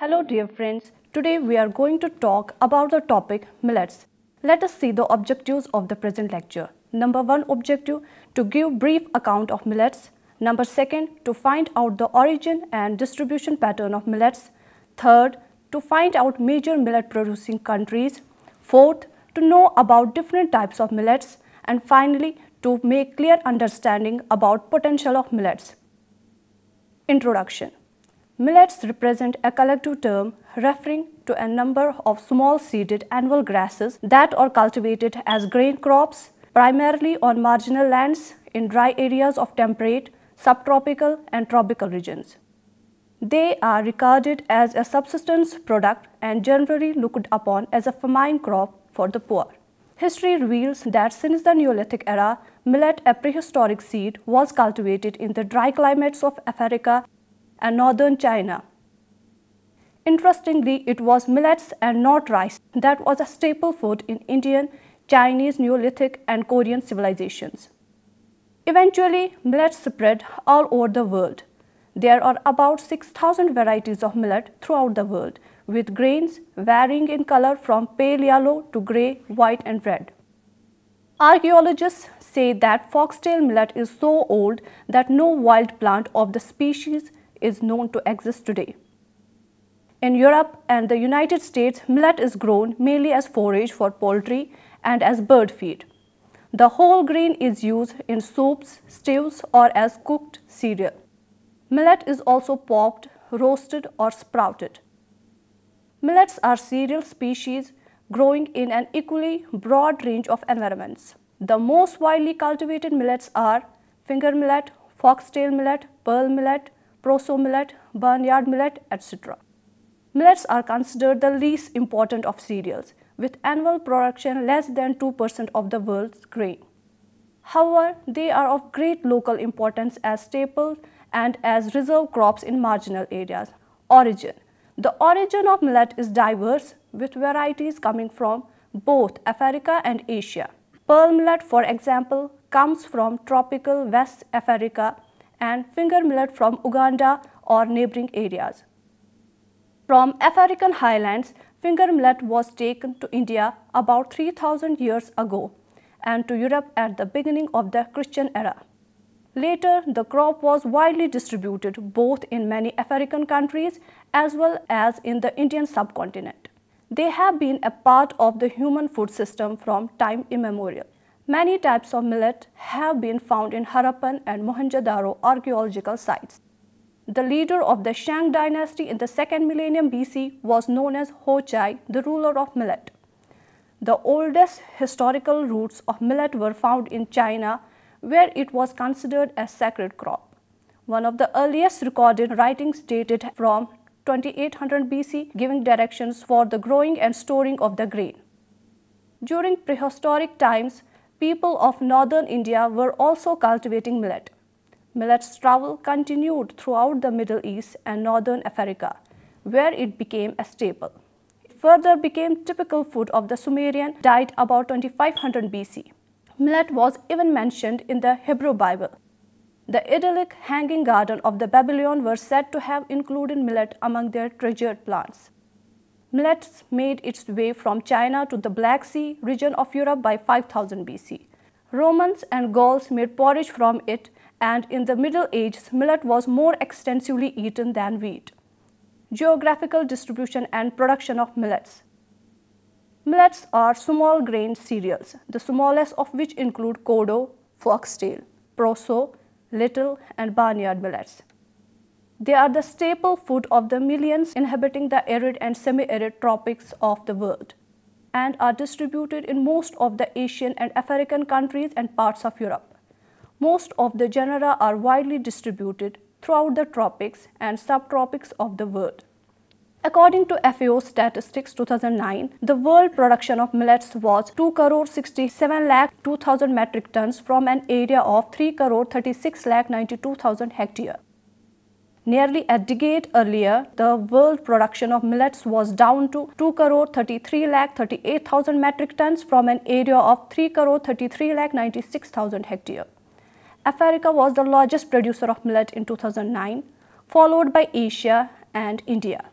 Hello dear friends, today we are going to talk about the topic millets. Let us see the objectives of the present lecture. Number 1 objective to give brief account of millets. Number 2nd to find out the origin and distribution pattern of millets. Third to find out major millet producing countries. Fourth to know about different types of millets and finally to make clear understanding about potential of millets. Introduction Millets represent a collective term referring to a number of small-seeded annual grasses that are cultivated as grain crops, primarily on marginal lands in dry areas of temperate, subtropical and tropical regions. They are regarded as a subsistence product and generally looked upon as a famine crop for the poor. History reveals that since the Neolithic era, millet, a prehistoric seed, was cultivated in the dry climates of Africa and northern China. Interestingly, it was millets and not rice that was a staple food in Indian, Chinese, Neolithic and Korean civilizations. Eventually, millets spread all over the world. There are about 6,000 varieties of millet throughout the world, with grains varying in color from pale yellow to grey, white and red. Archaeologists say that foxtail millet is so old that no wild plant of the species is known to exist today. In Europe and the United States, millet is grown mainly as forage for poultry and as bird feed. The whole grain is used in soups, stews or as cooked cereal. Millet is also popped, roasted or sprouted. Millets are cereal species growing in an equally broad range of environments. The most widely cultivated millets are finger millet, foxtail millet, pearl millet, proso millet, barnyard millet, etc. Millets are considered the least important of cereals, with annual production less than 2% of the world's grain. However, they are of great local importance as staples and as reserve crops in marginal areas. Origin The origin of millet is diverse, with varieties coming from both Africa and Asia. Pearl millet, for example, comes from tropical West Africa and finger millet from Uganda or neighboring areas. From African highlands, finger millet was taken to India about 3000 years ago and to Europe at the beginning of the Christian era. Later, the crop was widely distributed both in many African countries as well as in the Indian subcontinent. They have been a part of the human food system from time immemorial. Many types of millet have been found in Harappan and Mohenjo-daro archaeological sites. The leader of the Shang dynasty in the second millennium BC was known as Chai, the ruler of millet. The oldest historical roots of millet were found in China, where it was considered a sacred crop. One of the earliest recorded writings dated from 2800 BC, giving directions for the growing and storing of the grain. During prehistoric times, people of northern India were also cultivating millet. Millet's travel continued throughout the Middle East and northern Africa, where it became a staple. It further became typical food of the Sumerian diet about 2500 BC. Millet was even mentioned in the Hebrew Bible. The idyllic hanging garden of the Babylon were said to have included millet among their treasured plants millets made its way from China to the Black Sea region of Europe by 5000 BC. Romans and Gauls made porridge from it and in the Middle Ages millet was more extensively eaten than wheat. Geographical distribution and production of millets. Millets are small grain cereals, the smallest of which include kodo, foxtail, proso, little and barnyard millets. They are the staple food of the millions inhabiting the arid and semi-arid tropics of the world and are distributed in most of the Asian and African countries and parts of Europe. Most of the genera are widely distributed throughout the tropics and subtropics of the world. According to FAO statistics 2009, the world production of millets was 2 crore 67 lakh 2000 metric tons from an area of 3 crore 36 lakh 92,000 hectare. Nearly a decade earlier, the world production of millets was down to 2 crore 33 lakh 38,000 metric tons from an area of 3 crore 33 lakh 96,000 hectare. Africa was the largest producer of millet in 2009, followed by Asia and India.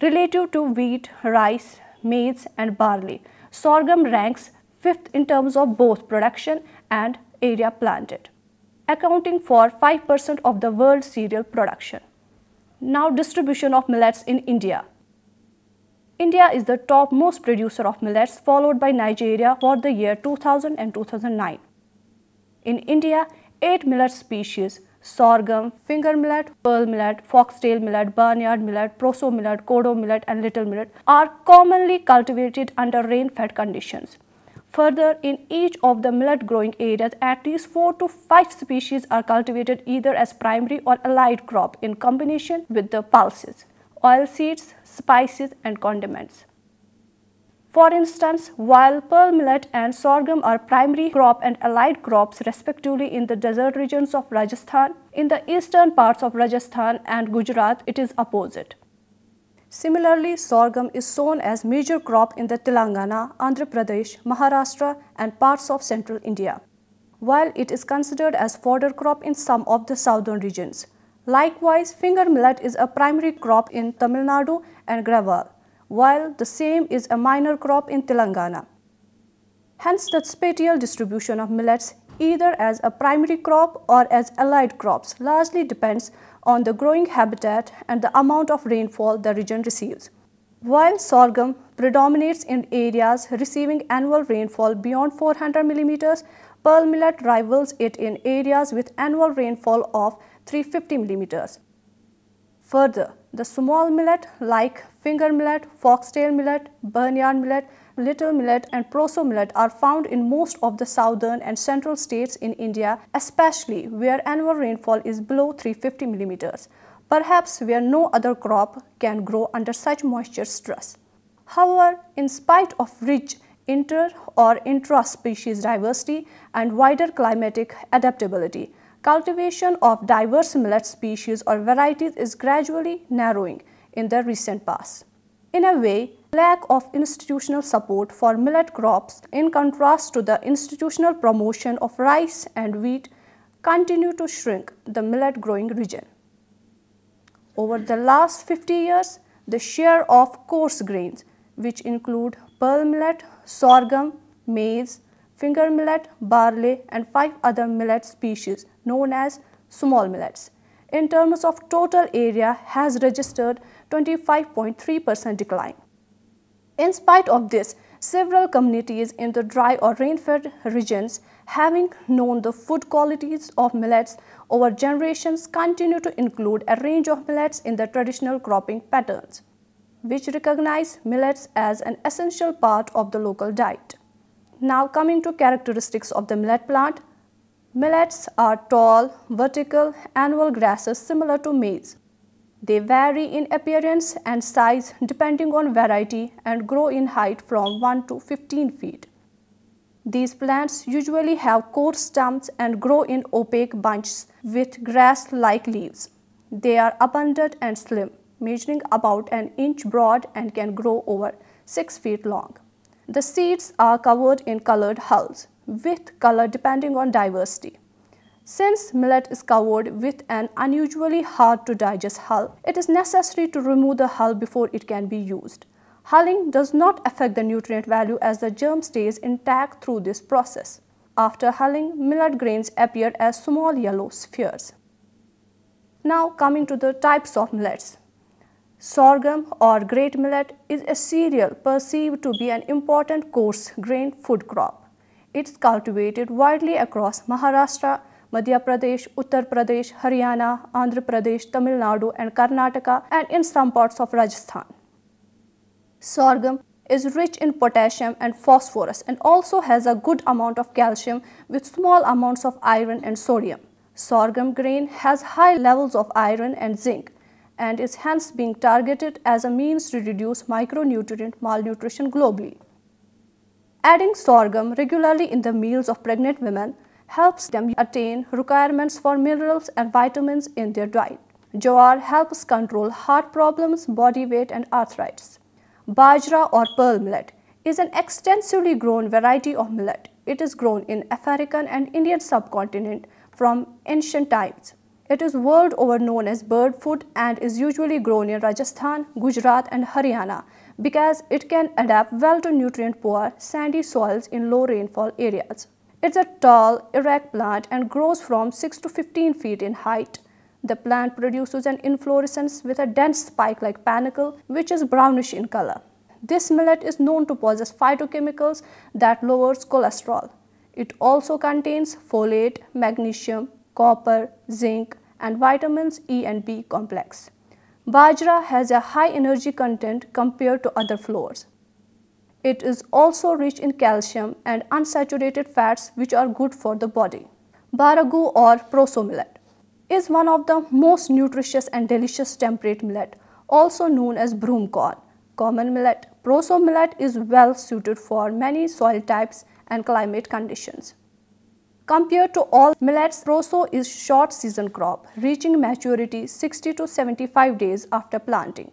Relative to wheat, rice, maize and barley, sorghum ranks fifth in terms of both production and area planted accounting for 5% of the world cereal production. Now distribution of millets in India. India is the top most producer of millets followed by Nigeria for the year 2000 and 2009. In India, 8 millet species sorghum, finger millet, pearl millet, foxtail millet, barnyard millet, proso millet, kodo millet and little millet are commonly cultivated under rain-fed conditions. Further, in each of the millet growing areas, at least 4 to 5 species are cultivated either as primary or allied crop in combination with the pulses, oil seeds, spices and condiments. For instance, while pearl millet and sorghum are primary crop and allied crops respectively in the desert regions of Rajasthan, in the eastern parts of Rajasthan and Gujarat it is opposite. Similarly, sorghum is sown as major crop in the Telangana, Andhra Pradesh, Maharashtra and parts of central India, while it is considered as fodder crop in some of the southern regions. Likewise, finger millet is a primary crop in Tamil Nadu and Graval, while the same is a minor crop in Telangana. Hence the spatial distribution of millets either as a primary crop or as allied crops largely depends on the growing habitat and the amount of rainfall the region receives. While sorghum predominates in areas receiving annual rainfall beyond 400 millimeters, pearl millet rivals it in areas with annual rainfall of 350 millimeters. Further, the small millet like finger millet, foxtail millet, barnyard millet, little millet and proso millet are found in most of the southern and central states in India, especially where annual rainfall is below 350 millimeters, perhaps where no other crop can grow under such moisture stress. However, in spite of rich inter or intra-species diversity and wider climatic adaptability, cultivation of diverse millet species or varieties is gradually narrowing in the recent past. In a way, lack of institutional support for millet crops in contrast to the institutional promotion of rice and wheat continue to shrink the millet growing region. Over the last 50 years, the share of coarse grains, which include pearl millet, sorghum, maize, finger millet, barley and five other millet species known as small millets, in terms of total area has registered 25.3% decline. In spite of this, several communities in the dry or rain-fed regions having known the food qualities of millets over generations continue to include a range of millets in their traditional cropping patterns, which recognize millets as an essential part of the local diet. Now coming to characteristics of the millet plant. Millets are tall, vertical, annual grasses similar to maize. They vary in appearance and size depending on variety and grow in height from 1 to 15 feet. These plants usually have coarse stumps and grow in opaque bunches with grass-like leaves. They are abundant and slim, measuring about an inch broad and can grow over 6 feet long. The seeds are covered in colored hulls, with color depending on diversity. Since millet is covered with an unusually hard to digest hull, it is necessary to remove the hull before it can be used. Hulling does not affect the nutrient value as the germ stays intact through this process. After hulling, millet grains appear as small yellow spheres. Now coming to the types of millets. Sorghum or great millet is a cereal perceived to be an important coarse grain food crop. It's cultivated widely across Maharashtra Madhya Pradesh, Uttar Pradesh, Haryana, Andhra Pradesh, Tamil Nadu and Karnataka and in some parts of Rajasthan. Sorghum is rich in potassium and phosphorus and also has a good amount of calcium with small amounts of iron and sodium. Sorghum grain has high levels of iron and zinc and is hence being targeted as a means to reduce micronutrient malnutrition globally. Adding sorghum regularly in the meals of pregnant women helps them attain requirements for minerals and vitamins in their diet. Jowar helps control heart problems, body weight and arthritis. Bajra or pearl millet is an extensively grown variety of millet. It is grown in African and Indian subcontinent from ancient times. It is world over known as bird food and is usually grown in Rajasthan, Gujarat and Haryana because it can adapt well to nutrient poor sandy soils in low rainfall areas. It's a tall, erect plant and grows from 6 to 15 feet in height. The plant produces an inflorescence with a dense spike-like panicle which is brownish in color. This millet is known to possess phytochemicals that lowers cholesterol. It also contains folate, magnesium, copper, zinc and vitamins E and B complex. Bajra has a high energy content compared to other flours. It is also rich in calcium and unsaturated fats which are good for the body. Baragu or proso millet is one of the most nutritious and delicious temperate millet, also known as broom corn, common millet. Proso millet is well suited for many soil types and climate conditions. Compared to all millets, proso is short season crop, reaching maturity 60 to 75 days after planting.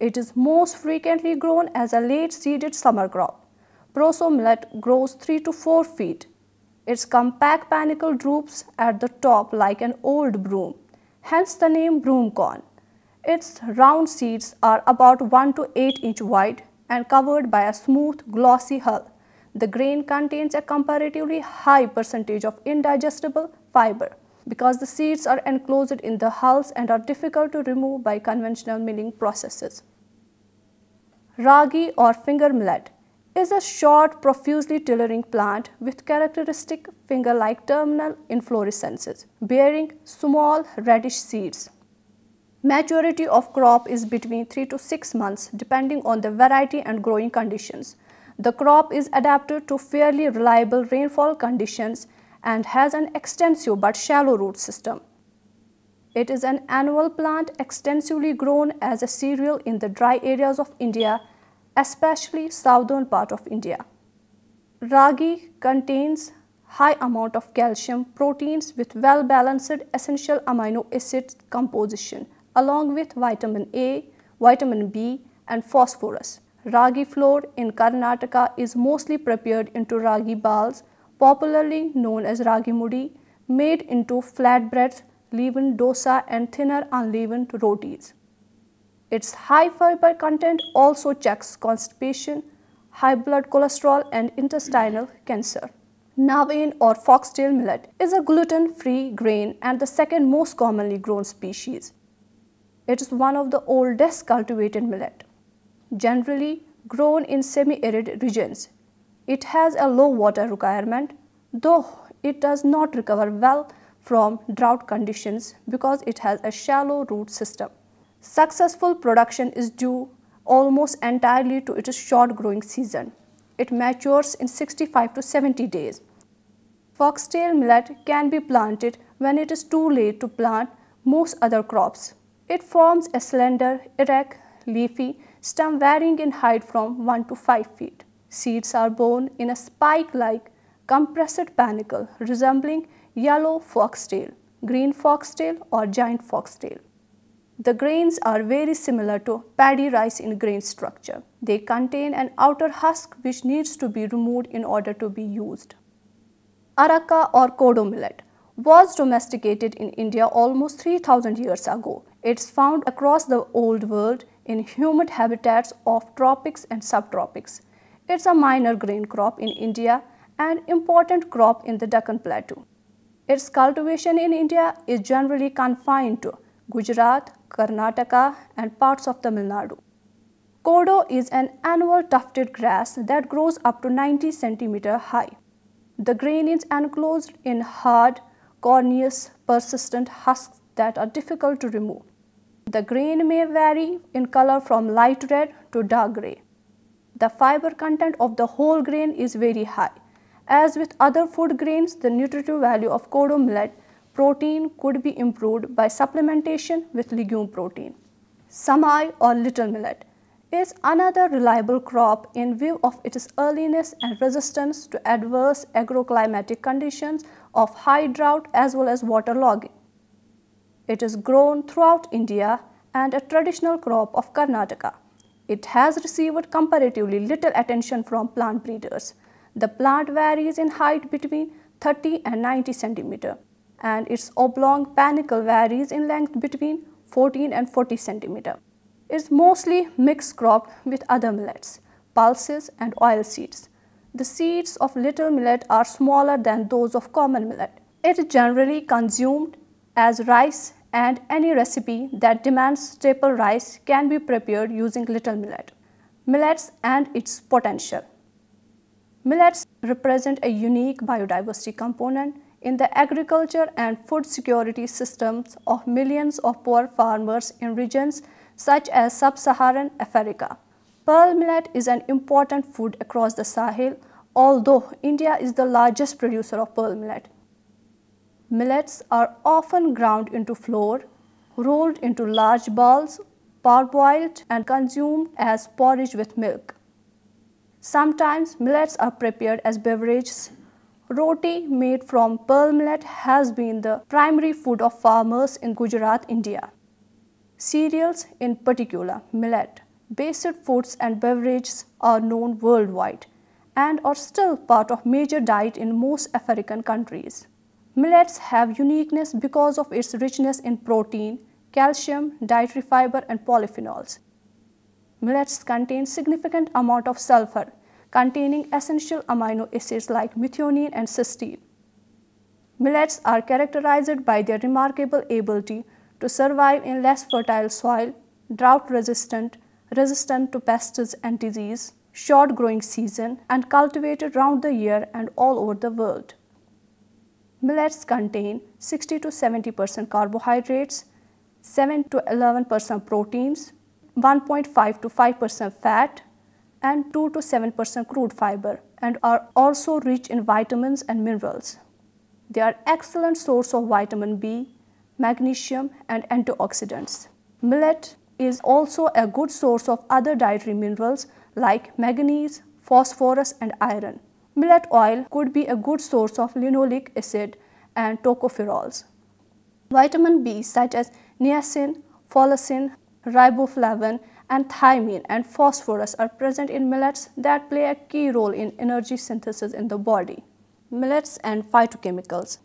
It is most frequently grown as a late-seeded summer crop. Proso millet grows 3 to 4 feet. Its compact panicle droops at the top like an old broom, hence the name broom corn. Its round seeds are about 1 to 8 inch wide and covered by a smooth, glossy hull. The grain contains a comparatively high percentage of indigestible fiber because the seeds are enclosed in the hulls and are difficult to remove by conventional milling processes. Ragi or finger millet is a short, profusely tillering plant with characteristic finger-like terminal inflorescences, bearing small reddish seeds. Maturity of crop is between 3 to 6 months depending on the variety and growing conditions. The crop is adapted to fairly reliable rainfall conditions and has an extensive but shallow root system. It is an annual plant extensively grown as a cereal in the dry areas of India, especially southern part of India. Ragi contains high amount of calcium proteins with well balanced essential amino acid composition along with vitamin A, vitamin B and phosphorus. Ragi flour in Karnataka is mostly prepared into ragi balls popularly known as ragi mudi, made into flatbreads, leavened dosa and thinner unleavened rotis. Its high fiber content also checks constipation, high blood cholesterol and intestinal cancer. Navain or foxtail millet is a gluten-free grain and the second most commonly grown species. It is one of the oldest cultivated millet, generally grown in semi-arid regions it has a low water requirement, though it does not recover well from drought conditions because it has a shallow root system. Successful production is due almost entirely to its short growing season. It matures in 65 to 70 days. Foxtail millet can be planted when it is too late to plant most other crops. It forms a slender, erect, leafy stem varying in height from 1 to 5 feet. Seeds are borne in a spike-like compressed panicle resembling yellow foxtail, green foxtail or giant foxtail. The grains are very similar to paddy rice in grain structure. They contain an outer husk which needs to be removed in order to be used. Araka or kodo millet was domesticated in India almost 3000 years ago. It's found across the old world in humid habitats of tropics and subtropics. It's a minor grain crop in India and important crop in the Deccan Plateau. Its cultivation in India is generally confined to Gujarat, Karnataka and parts of Tamil Nadu. Kodo is an annual tufted grass that grows up to 90 cm high. The grain is enclosed in hard, corneous, persistent husks that are difficult to remove. The grain may vary in color from light red to dark gray. The fiber content of the whole grain is very high. As with other food grains, the nutritive value of kodo millet protein could be improved by supplementation with legume protein. Samai or little millet is another reliable crop in view of its earliness and resistance to adverse agroclimatic conditions of high drought as well as waterlogging. It is grown throughout India and a traditional crop of Karnataka. It has received comparatively little attention from plant breeders. The plant varies in height between 30 and 90 centimeter, and its oblong panicle varies in length between 14 and 40 centimeter. It's mostly mixed crop with other millets, pulses and oil seeds. The seeds of little millet are smaller than those of common millet. It is generally consumed as rice and any recipe that demands staple rice can be prepared using little millet. Millets and its potential. Millets represent a unique biodiversity component in the agriculture and food security systems of millions of poor farmers in regions such as sub-Saharan Africa. Pearl millet is an important food across the Sahel, although India is the largest producer of pearl millet. Millets are often ground into flour, rolled into large balls, parboiled and consumed as porridge with milk. Sometimes millets are prepared as beverages. Roti made from pearl millet has been the primary food of farmers in Gujarat, India. Cereals in particular, millet, based foods and beverages are known worldwide and are still part of major diet in most African countries. Millets have uniqueness because of its richness in protein, calcium, dietary fiber and polyphenols. Millets contain significant amount of sulfur containing essential amino acids like methionine and cysteine. Millets are characterized by their remarkable ability to survive in less fertile soil, drought resistant, resistant to pests and disease, short growing season and cultivated round the year and all over the world. Millets contain 60 to 70 percent carbohydrates, 7 to 11 percent proteins, 1.5 to 5 percent fat, and 2 to 7 percent crude fiber, and are also rich in vitamins and minerals. They are excellent source of vitamin B, magnesium, and antioxidants. Millet is also a good source of other dietary minerals like manganese, phosphorus, and iron millet oil could be a good source of linoleic acid and tocopherols. Vitamin B such as niacin, folacin, riboflavin and thymine and phosphorus are present in millets that play a key role in energy synthesis in the body. Millets and phytochemicals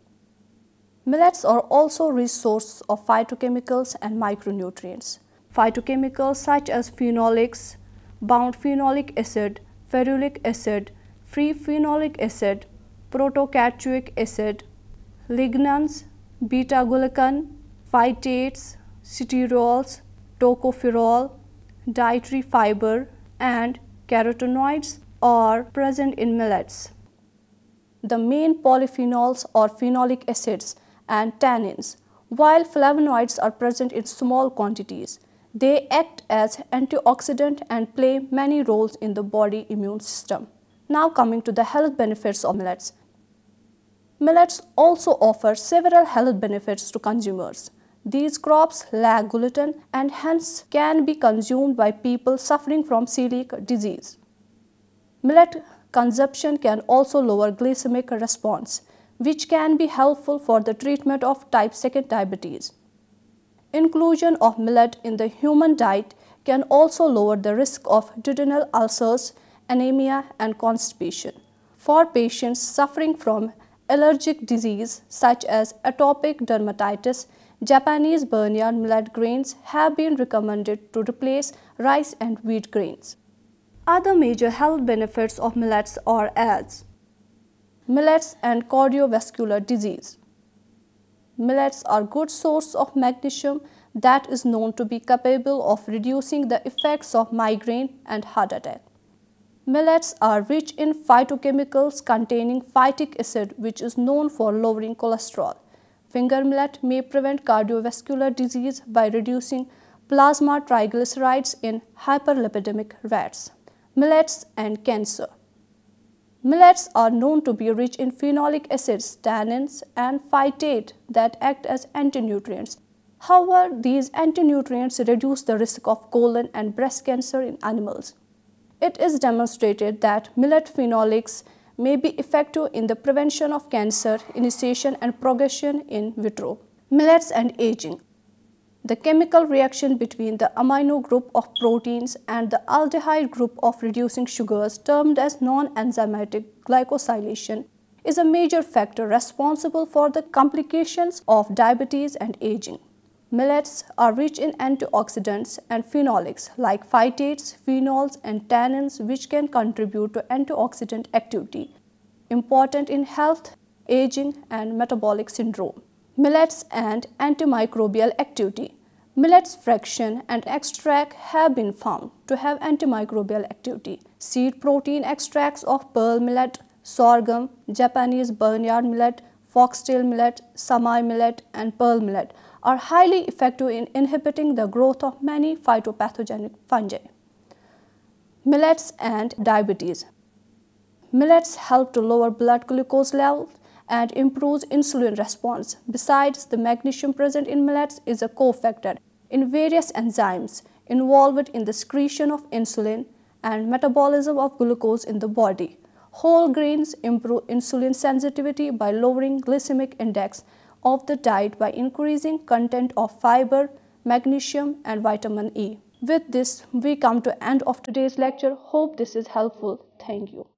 Millets are also a resource of phytochemicals and micronutrients. Phytochemicals such as phenolics, bound phenolic acid, ferulic acid, free phenolic acid, protocatchuic acid, lignans, beta-glucan, phytates, sterols, tocopherol, dietary fiber and carotenoids are present in millets. The main polyphenols are phenolic acids and tannins, while flavonoids are present in small quantities. They act as antioxidant and play many roles in the body immune system. Now coming to the health benefits of millets. Millets also offer several health benefits to consumers. These crops lack gluten and hence can be consumed by people suffering from celiac disease. Millet consumption can also lower glycemic response, which can be helpful for the treatment of type 2 diabetes. Inclusion of millet in the human diet can also lower the risk of duodenal ulcers anemia and constipation for patients suffering from allergic disease such as atopic dermatitis, Japanese barnyard millet grains have been recommended to replace rice and wheat grains. Other major health benefits of millets are as Millets and cardiovascular disease Millets are good source of magnesium that is known to be capable of reducing the effects of migraine and heart attack. Millets are rich in phytochemicals containing phytic acid which is known for lowering cholesterol. Finger millet may prevent cardiovascular disease by reducing plasma triglycerides in hyperlipidemic rats. Millets and cancer. Millets are known to be rich in phenolic acids, tannins and phytate that act as antinutrients. However, these antinutrients reduce the risk of colon and breast cancer in animals it is demonstrated that millet phenolics may be effective in the prevention of cancer, initiation and progression in vitro. Millets and aging. The chemical reaction between the amino group of proteins and the aldehyde group of reducing sugars termed as non-enzymatic glycosylation is a major factor responsible for the complications of diabetes and aging. Millets are rich in antioxidants and phenolics like phytates, phenols and tannins which can contribute to antioxidant activity, important in health, aging and metabolic syndrome. Millets and antimicrobial activity Millets fraction and extract have been found to have antimicrobial activity. Seed protein extracts of pearl millet, sorghum, Japanese barnyard millet, foxtail millet, samai millet and pearl millet are highly effective in inhibiting the growth of many phytopathogenic fungi. Millets and diabetes. Millets help to lower blood glucose levels and improves insulin response. Besides, the magnesium present in millets is a cofactor in various enzymes involved in the secretion of insulin and metabolism of glucose in the body. Whole grains improve insulin sensitivity by lowering glycemic index of the diet by increasing content of fiber, magnesium and vitamin E. With this, we come to end of today's lecture. Hope this is helpful. Thank you.